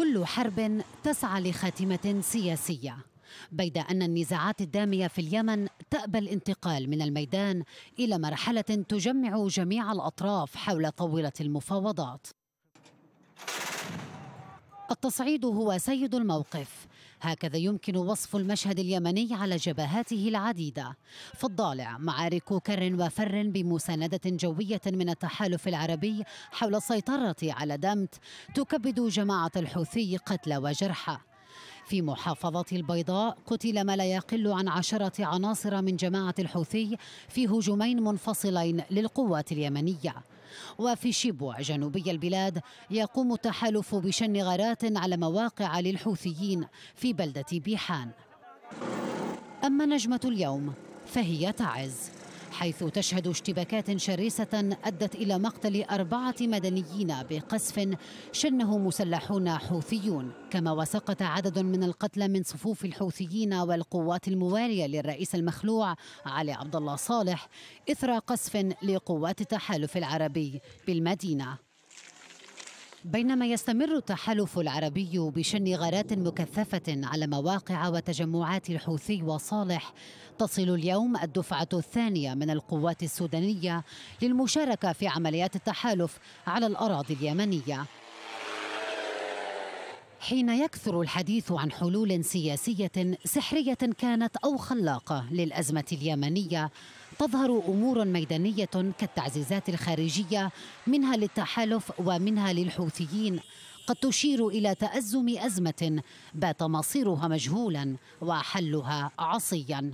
كل حرب تسعى لخاتمة سياسية بيد أن النزاعات الدامية في اليمن تأبى الانتقال من الميدان إلى مرحلة تجمع جميع الأطراف حول طاولة المفاوضات التصعيد هو سيد الموقف هكذا يمكن وصف المشهد اليمني على جبهاته العديدة في الضالع معارك كر وفر بمساندة جوية من التحالف العربي حول السيطرة على دمت تكبد جماعة الحوثي قتلى وجرحى في محافظة البيضاء قتل ما لا يقل عن عشرة عناصر من جماعة الحوثي في هجومين منفصلين للقوات اليمنية وفي شبوة جنوبي البلاد يقوم التحالف بشن غارات على مواقع للحوثيين في بلدة بيحان أما نجمة اليوم فهي تعز حيث تشهد اشتباكات شرسة أدت إلى مقتل أربعة مدنيين بقصف شنه مسلحون حوثيون كما وسقط عدد من القتلى من صفوف الحوثيين والقوات الموالية للرئيس المخلوع علي عبد الله صالح إثر قصف لقوات التحالف العربي بالمدينة بينما يستمر التحالف العربي بشن غارات مكثفة على مواقع وتجمعات الحوثي وصالح تصل اليوم الدفعة الثانية من القوات السودانية للمشاركة في عمليات التحالف على الأراضي اليمنية حين يكثر الحديث عن حلول سياسية سحرية كانت أو خلاقة للأزمة اليمنية تظهر أمور ميدانية كالتعزيزات الخارجية منها للتحالف ومنها للحوثيين قد تشير إلى تأزم أزمة بات مصيرها مجهولا وحلها عصيا